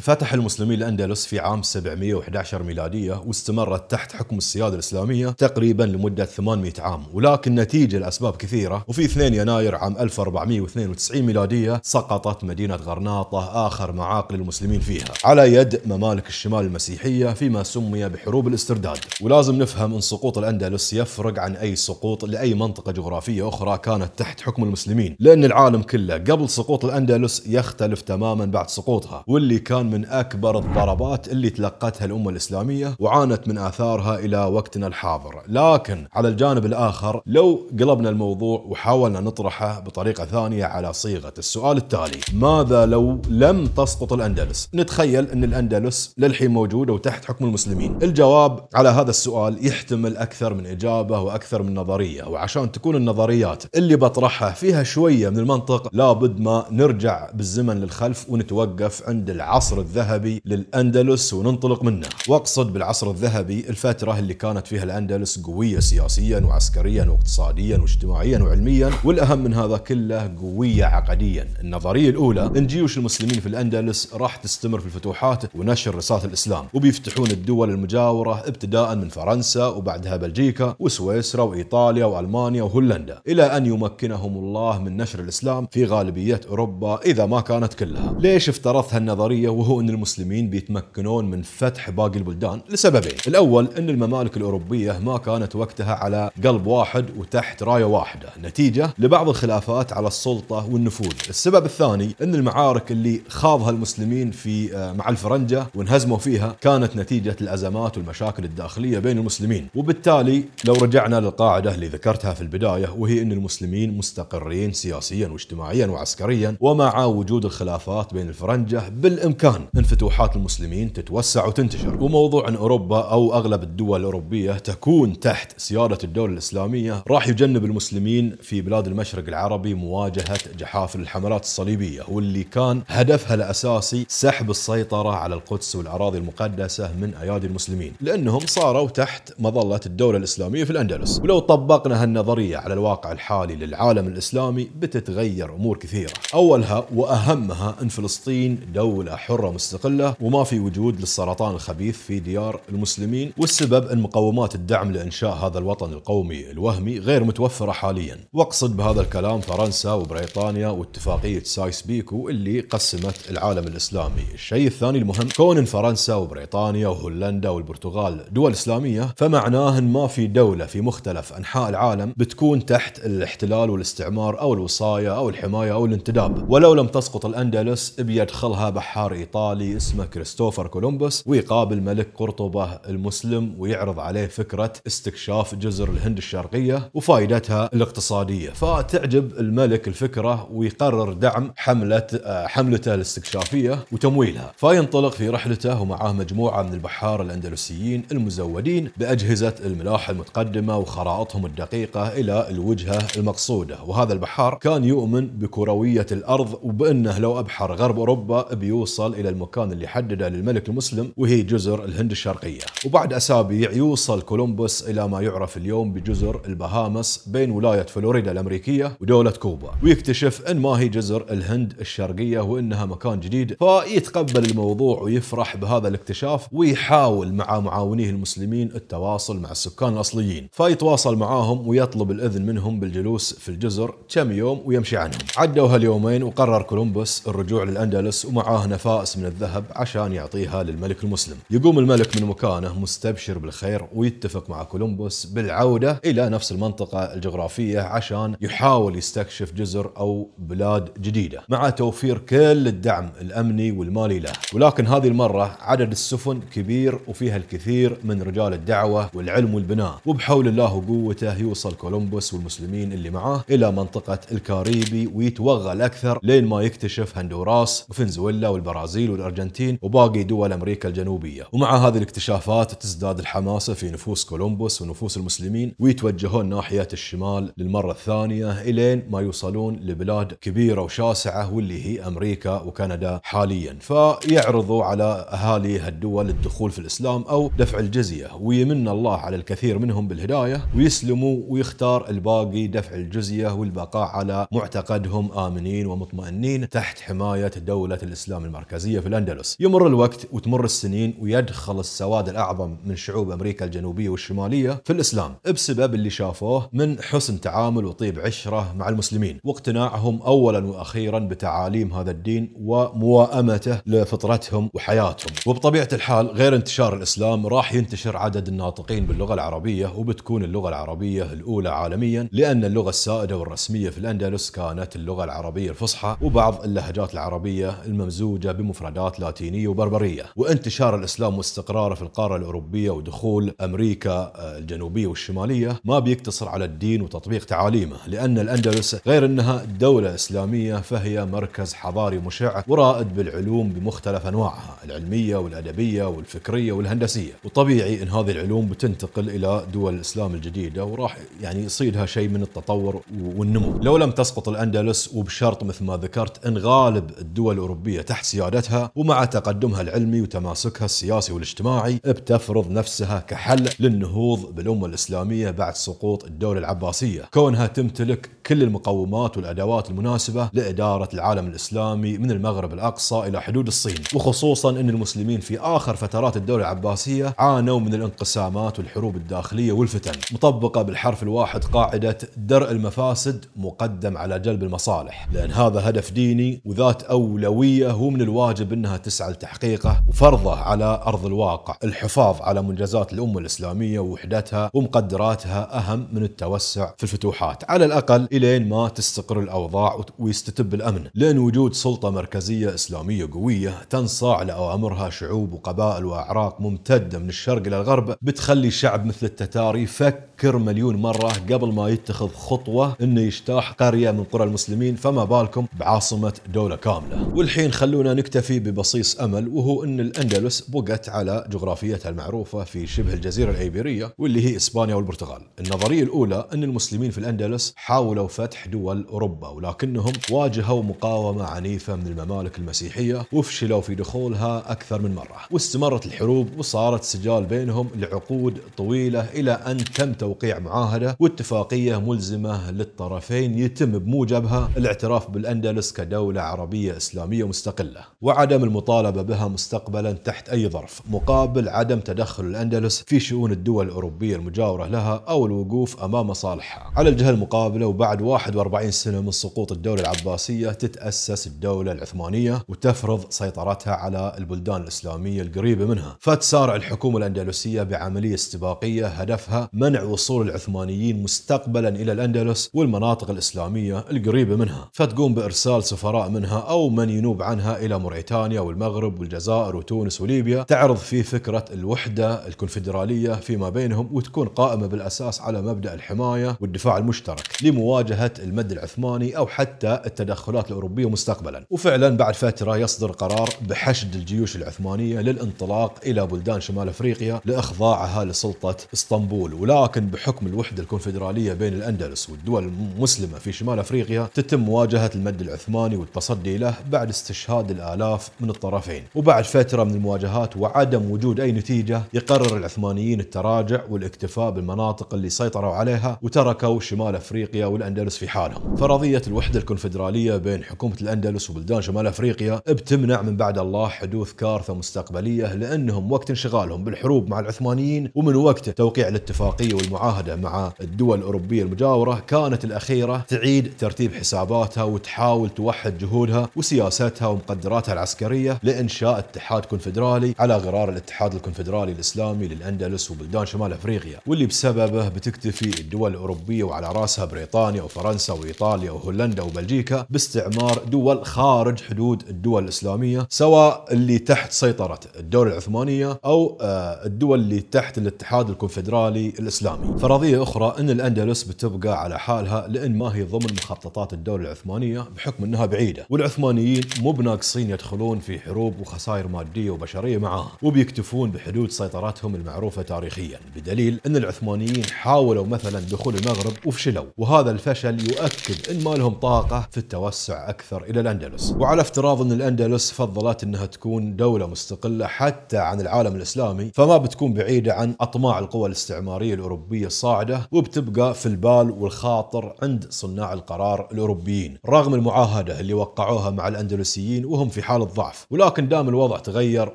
فتح المسلمين الأندلس في عام 711 ميلادية واستمرت تحت حكم السيادة الإسلامية تقريبا لمدة 800 عام ولكن نتيجة لأسباب كثيرة وفي 2 يناير عام 1492 ميلادية سقطت مدينة غرناطة آخر معاقل المسلمين فيها على يد ممالك الشمال المسيحية فيما سمي بحروب الاسترداد ولازم نفهم أن سقوط الأندلس يفرق عن أي سقوط لأي منطقة جغرافية أخرى كانت تحت حكم المسلمين لأن العالم كله قبل سقوط الأندلس يختلف تماما بعد سقوطها واللي كان من أكبر الضربات اللي تلقتها الأمة الإسلامية وعانت من آثارها إلى وقتنا الحاضر لكن على الجانب الآخر لو قلبنا الموضوع وحاولنا نطرحه بطريقة ثانية على صيغة السؤال التالي ماذا لو لم تسقط الأندلس نتخيل أن الأندلس للحين موجودة وتحت حكم المسلمين الجواب على هذا السؤال يحتمل أكثر من إجابة وأكثر من نظرية وعشان تكون النظريات اللي بطرحها فيها شوية من المنطق لابد ما نرجع بالزمن للخلف ونتوقف عند العصر العصر الذهبي للأندلس وننطلق منه واقصد بالعصر الذهبي الفترة اللي كانت فيها الأندلس قوية سياسيا وعسكريا واقتصاديا واجتماعيا وعلميا والأهم من هذا كله قوية عقديا النظرية الأولى إن جيوش المسلمين في الأندلس راح تستمر في الفتوحات ونشر رسالة الإسلام وبيفتحون الدول المجاورة ابتداء من فرنسا وبعدها بلجيكا وسويسرا وإيطاليا وألمانيا وهولندا إلى أن يمكنهم الله من نشر الإسلام في غالبية أوروبا إذا ما كانت كلها ليش افترضت هالنظرية وهو أن المسلمين بيتمكنون من فتح باقي البلدان لسببين الأول أن الممالك الأوروبية ما كانت وقتها على قلب واحد وتحت راية واحدة نتيجة لبعض الخلافات على السلطة والنفوذ السبب الثاني أن المعارك اللي خاضها المسلمين في آه، مع الفرنجة وانهزموا فيها كانت نتيجة الأزمات والمشاكل الداخلية بين المسلمين وبالتالي لو رجعنا للقاعدة اللي ذكرتها في البداية وهي أن المسلمين مستقرين سياسيا واجتماعيا وعسكريا ومع وجود الخلافات بين الفرنجة بالإمكان مكان فتوحات المسلمين تتوسع وتنتشر وموضوع أن أوروبا أو أغلب الدول الأوروبية تكون تحت سيادة الدولة الإسلامية راح يجنب المسلمين في بلاد المشرق العربي مواجهة جحافل الحملات الصليبية واللي كان هدفها الأساسي سحب السيطرة على القدس والأراضي المقدسة من أيادي المسلمين لأنهم صاروا تحت مظلة الدولة الإسلامية في الأندلس ولو طبقنا هالنظرية على الواقع الحالي للعالم الإسلامي بتتغير أمور كثيرة أولها وأهمها أن فلسطين دولة حرة حرة مستقلة وما في وجود للسرطان الخبيث في ديار المسلمين والسبب أن مقومات الدعم لإنشاء هذا الوطن القومي الوهمي غير متوفرة حاليا وأقصد بهذا الكلام فرنسا وبريطانيا واتفاقية سايس بيكو اللي قسمت العالم الإسلامي الشيء الثاني المهم كون فرنسا وبريطانيا وهولندا والبرتغال دول إسلامية فمعناه أن ما في دولة في مختلف أنحاء العالم بتكون تحت الاحتلال والاستعمار أو الوصاية أو الحماية أو الانتداب ولو لم تسقط الأندلس بيدخلها بحار إيطالي اسمه كريستوفر كولومبوس ويقابل ملك قرطبة المسلم ويعرض عليه فكرة استكشاف جزر الهند الشرقية وفائدتها الاقتصادية فتعجب الملك الفكرة ويقرر دعم حملة آه، حملته الاستكشافية وتمويلها فينطلق في رحلته ومعاه مجموعة من البحار الأندلسيين المزودين بأجهزة الملاحة المتقدمة وخرائطهم الدقيقة إلى الوجهة المقصودة وهذا البحار كان يؤمن بكروية الأرض وبأنه لو أبحر غرب أوروبا بيوصل إلى المكان اللي حدده للملك المسلم وهي جزر الهند الشرقية وبعد أسابيع يوصل كولومبوس إلى ما يعرف اليوم بجزر البهامس بين ولاية فلوريدا الأمريكية ودولة كوبا ويكتشف أن ما هي جزر الهند الشرقية وإنها مكان جديد فيتقبل الموضوع ويفرح بهذا الاكتشاف ويحاول مع معاونيه المسلمين التواصل مع السكان الأصليين فيتواصل معاهم ويطلب الإذن منهم بالجلوس في الجزر كم يوم ويمشي عنهم عدوا هاليومين وقرر كولومبوس الرجوع للأندلس ومعاه نفاس كأس من الذهب عشان يعطيها للملك المسلم يقوم الملك من مكانه مستبشر بالخير ويتفق مع كولومبوس بالعودة إلى نفس المنطقة الجغرافية عشان يحاول يستكشف جزر أو بلاد جديدة مع توفير كل الدعم الأمني والمالي له ولكن هذه المرة عدد السفن كبير وفيها الكثير من رجال الدعوة والعلم والبناء وبحول الله وقوته يوصل كولومبوس والمسلمين اللي معاه إلى منطقة الكاريبي ويتوغل أكثر لين ما يكتشف هندوراس وفنزويلا والبرازيل البرازيل والأرجنتين وباقي دول أمريكا الجنوبية ومع هذه الاكتشافات تزداد الحماسة في نفوس كولومبوس ونفوس المسلمين ويتوجهون ناحية الشمال للمرة الثانية إلين ما يوصلون لبلاد كبيرة وشاسعة واللي هي أمريكا وكندا حاليا فيعرضوا على أهالي هالدول الدخول في الإسلام أو دفع الجزية ويمن الله على الكثير منهم بالهداية ويسلموا ويختار الباقي دفع الجزية والبقاء على معتقدهم آمنين ومطمئنين تحت حماية دولة الإسلام المركزية المركزية في الأندلس يمر الوقت وتمر السنين ويدخل السواد الأعظم من شعوب أمريكا الجنوبية والشمالية في الإسلام بسبب اللي شافوه من حسن تعامل وطيب عشرة مع المسلمين واقتناعهم أولا وأخيرا بتعاليم هذا الدين وموائمته لفطرتهم وحياتهم وبطبيعة الحال غير انتشار الإسلام راح ينتشر عدد الناطقين باللغة العربية وبتكون اللغة العربية الأولى عالميا لأن اللغة السائدة والرسمية في الأندلس كانت اللغة العربية الفصحى وبعض اللهجات العربية الممزوجة بم بمفردات لاتينية وبربرية وانتشار الإسلام واستقراره في القارة الأوروبية ودخول أمريكا آه، الجنوبية والشمالية ما بيقتصر على الدين وتطبيق تعاليمه لأن الأندلس غير أنها دولة إسلامية فهي مركز حضاري مشع ورائد بالعلوم بمختلف أنواعها العلمية والأدبية والفكرية والهندسية وطبيعي أن هذه العلوم بتنتقل إلى دول الإسلام الجديدة وراح يعني يصيدها شيء من التطور والنمو لو لم تسقط الأندلس وبشرط مثل ما ذكرت أن غالب الدول الأوروبية تحت سيادة قادتها ومع تقدمها العلمي وتماسكها السياسي والاجتماعي بتفرض نفسها كحل للنهوض بالأمة الإسلامية بعد سقوط الدولة العباسية كونها تمتلك كل المقومات والأدوات المناسبة لإدارة العالم الإسلامي من المغرب الأقصى إلى حدود الصين وخصوصا أن المسلمين في آخر فترات الدولة العباسية عانوا من الانقسامات والحروب الداخلية والفتن مطبقة بالحرف الواحد قاعدة درء المفاسد مقدم على جلب المصالح لأن هذا هدف ديني وذات أولوية هو من الواجب الواجب انها تسعى لتحقيقه وفرضه على ارض الواقع، الحفاظ على منجزات الامه الاسلاميه ووحدتها ومقدراتها اهم من التوسع في الفتوحات، على الاقل الين ما تستقر الاوضاع ويستتب الامن، لان وجود سلطه مركزيه اسلاميه قويه تنصاع لاوامرها شعوب وقبائل واعراق ممتده من الشرق الى الغرب بتخلي شعب مثل التتار يفكر مليون مره قبل ما يتخذ خطوه انه يجتاح قريه من قرى المسلمين فما بالكم بعاصمه دوله كامله، والحين خلونا نكتب يكتفي ببصيص أمل وهو أن الأندلس بقت على جغرافيتها المعروفة في شبه الجزيرة الإيبيرية واللي هي إسبانيا والبرتغال النظرية الأولى أن المسلمين في الأندلس حاولوا فتح دول أوروبا ولكنهم واجهوا مقاومة عنيفة من الممالك المسيحية وفشلوا في دخولها أكثر من مرة واستمرت الحروب وصارت سجال بينهم لعقود طويلة إلى أن تم توقيع معاهدة واتفاقية ملزمة للطرفين يتم بموجبها الاعتراف بالأندلس كدولة عربية إسلامية مستقلة وعدم المطالبة بها مستقبلا تحت أي ظرف مقابل عدم تدخل الأندلس في شؤون الدول الأوروبية المجاورة لها أو الوقوف أمام مصالحها على الجهة المقابلة وبعد 41 سنة من سقوط الدولة العباسية تتأسس الدولة العثمانية وتفرض سيطرتها على البلدان الإسلامية القريبة منها فتسارع الحكومة الأندلسية بعملية استباقية هدفها منع وصول العثمانيين مستقبلا إلى الأندلس والمناطق الإسلامية القريبة منها فتقوم بإرسال سفراء منها أو من ينوب عنها إلى مرعي موريتانيا والمغرب والجزائر وتونس وليبيا تعرض فيه فكرة الوحدة الكونفدرالية فيما بينهم وتكون قائمة بالأساس على مبدأ الحماية والدفاع المشترك لمواجهة المد العثماني أو حتى التدخلات الأوروبية مستقبلا وفعلا بعد فترة يصدر قرار بحشد الجيوش العثمانية للانطلاق إلى بلدان شمال أفريقيا لإخضاعها لسلطة اسطنبول ولكن بحكم الوحدة الكونفدرالية بين الأندلس والدول المسلمة في شمال أفريقيا تتم مواجهة المد العثماني والتصدي له بعد استشهاد الآلاف الخلاف من الطرفين وبعد فترة من المواجهات وعدم وجود أي نتيجة يقرر العثمانيين التراجع والاكتفاء بالمناطق اللي سيطروا عليها وتركوا شمال أفريقيا والأندلس في حالهم فرضية الوحدة الكونفدرالية بين حكومة الأندلس وبلدان شمال أفريقيا بتمنع من بعد الله حدوث كارثة مستقبلية لأنهم وقت انشغالهم بالحروب مع العثمانيين ومن وقت توقيع الاتفاقية والمعاهدة مع الدول الأوروبية المجاورة كانت الأخيرة تعيد ترتيب حساباتها وتحاول توحد جهودها وسياستها ومقدراتها العسكرية لإنشاء اتحاد كونفدرالي على غرار الاتحاد الكونفدرالي الإسلامي للأندلس وبلدان شمال أفريقيا واللي بسببه بتكتفي الدول الأوروبية وعلى راسها بريطانيا وفرنسا وإيطاليا وهولندا وبلجيكا باستعمار دول خارج حدود الدول الإسلامية سواء اللي تحت سيطرة الدولة العثمانية أو آه، الدول اللي تحت الاتحاد الكونفدرالي الإسلامي فرضية أخرى أن الأندلس بتبقى على حالها لأن ما هي ضمن مخططات الدولة العثمانية بحكم أنها بعيدة والعثمانيين مو بناقصين يدخلون يدخلون في حروب وخسائر ماديه وبشريه معها وبيكتفون بحدود سيطرتهم المعروفه تاريخيا بدليل ان العثمانيين حاولوا مثلا دخول المغرب وفشلوا وهذا الفشل يؤكد ان ما لهم طاقه في التوسع اكثر الى الاندلس وعلى افتراض ان الاندلس فضلت انها تكون دوله مستقله حتى عن العالم الاسلامي فما بتكون بعيده عن اطماع القوى الاستعماريه الاوروبيه الصاعده وبتبقى في البال والخاطر عند صناع القرار الاوروبيين رغم المعاهده اللي وقعوها مع الاندلسيين وهم في حالة ضعف ولكن دام الوضع تغير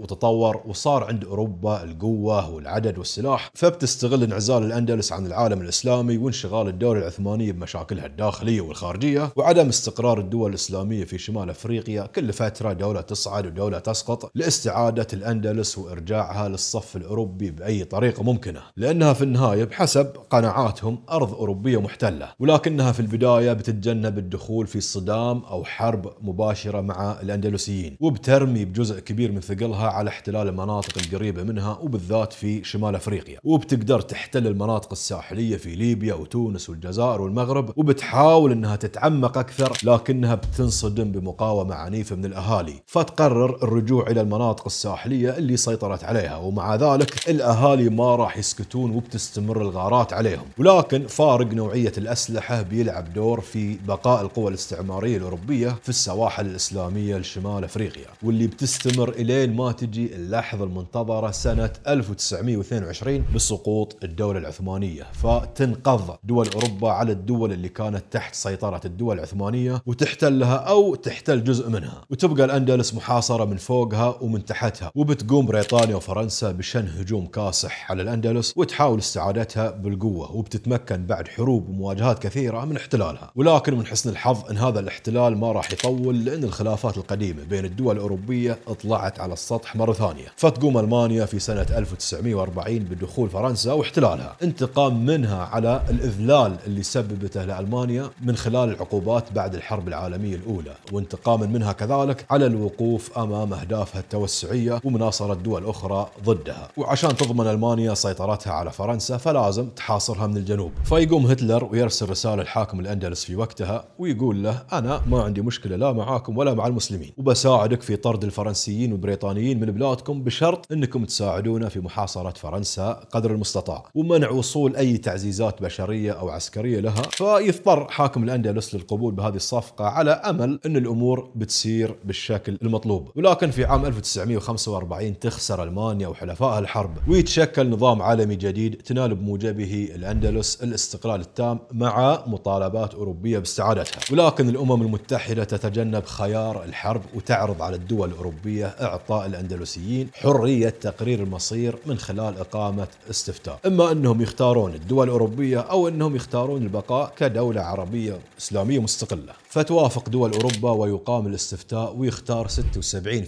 وتطور وصار عند أوروبا القوة والعدد والسلاح فبتستغل انعزال الأندلس عن العالم الإسلامي وانشغال الدولة العثمانية بمشاكلها الداخلية والخارجية وعدم استقرار الدول الإسلامية في شمال أفريقيا كل فترة دولة تصعد ودولة تسقط لاستعادة الأندلس وإرجاعها للصف الأوروبي بأي طريقة ممكنة لأنها في النهاية بحسب قناعاتهم أرض أوروبية محتلة ولكنها في البداية بتتجنب الدخول في صدام أو حرب مباشرة مع الأندلسيين الحوثيين وبترمي بجزء كبير من ثقلها على احتلال المناطق القريبة منها وبالذات في شمال أفريقيا وبتقدر تحتل المناطق الساحلية في ليبيا وتونس والجزائر والمغرب وبتحاول أنها تتعمق أكثر لكنها بتنصدم بمقاومة عنيفة من الأهالي فتقرر الرجوع إلى المناطق الساحلية اللي سيطرت عليها ومع ذلك الأهالي ما راح يسكتون وبتستمر الغارات عليهم ولكن فارق نوعية الأسلحة بيلعب دور في بقاء القوى الاستعمارية الأوروبية في السواحل الإسلامية لشمال افريقيا واللي بتستمر الين ما تجي اللحظه المنتظره سنه 1922 بسقوط الدوله العثمانيه فتنقض دول اوروبا على الدول اللي كانت تحت سيطره الدول العثمانيه وتحتلها او تحتل جزء منها وتبقى الاندلس محاصره من فوقها ومن تحتها وبتقوم بريطانيا وفرنسا بشن هجوم كاسح على الاندلس وتحاول استعادتها بالقوه وبتتمكن بعد حروب ومواجهات كثيره من احتلالها ولكن من حسن الحظ ان هذا الاحتلال ما راح يطول لان الخلافات القديمه بين بين الدول الأوروبية طلعت على السطح مرة ثانية فتقوم ألمانيا في سنة 1940 بدخول فرنسا واحتلالها انتقام منها على الإذلال اللي سببته لألمانيا من خلال العقوبات بعد الحرب العالمية الأولى وانتقاما منها كذلك على الوقوف أمام أهدافها التوسعية ومناصرة دول أخرى ضدها وعشان تضمن ألمانيا سيطرتها على فرنسا فلازم تحاصرها من الجنوب فيقوم هتلر ويرسل رسالة لحاكم الأندلس في وقتها ويقول له أنا ما عندي مشكلة لا معاكم ولا مع المسلمين وبس نساعدك في طرد الفرنسيين والبريطانيين من بلادكم بشرط انكم تساعدونا في محاصره فرنسا قدر المستطاع ومنع وصول اي تعزيزات بشريه او عسكريه لها فيضطر حاكم الاندلس للقبول بهذه الصفقه على امل ان الامور بتسير بالشكل المطلوب ولكن في عام 1945 تخسر المانيا وحلفائها الحرب ويتشكل نظام عالمي جديد تنال بموجبه الاندلس الاستقلال التام مع مطالبات اوروبيه باستعادتها ولكن الامم المتحده تتجنب خيار الحرب وتع تعرض على الدول الأوروبية إعطاء الأندلسيين حرية تقرير المصير من خلال إقامة استفتاء إما أنهم يختارون الدول الأوروبية أو أنهم يختارون البقاء كدولة عربية إسلامية مستقلة فتوافق دول أوروبا ويقام الاستفتاء ويختار 76%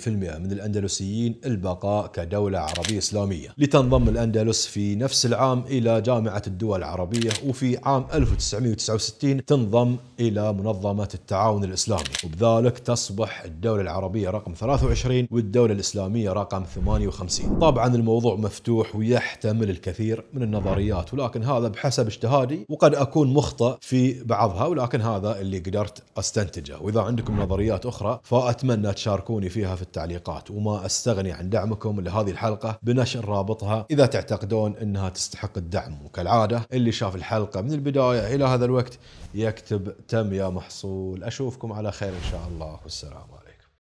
من الأندلسيين البقاء كدولة عربية إسلامية لتنضم الأندلس في نفس العام إلى جامعة الدول العربية وفي عام 1969 تنضم إلى منظمة التعاون الإسلامي وبذلك تصبح الدولة العربية العربية رقم 23 والدولة الإسلامية رقم 58 طبعا الموضوع مفتوح ويحتمل الكثير من النظريات ولكن هذا بحسب اجتهادي وقد أكون مخطئ في بعضها ولكن هذا اللي قدرت أستنتجه وإذا عندكم نظريات أخرى فأتمنى تشاركوني فيها في التعليقات وما أستغني عن دعمكم لهذه الحلقة بنشر رابطها إذا تعتقدون أنها تستحق الدعم وكالعادة اللي شاف الحلقة من البداية إلى هذا الوقت يكتب تم يا محصول أشوفكم على خير إن شاء الله والسلام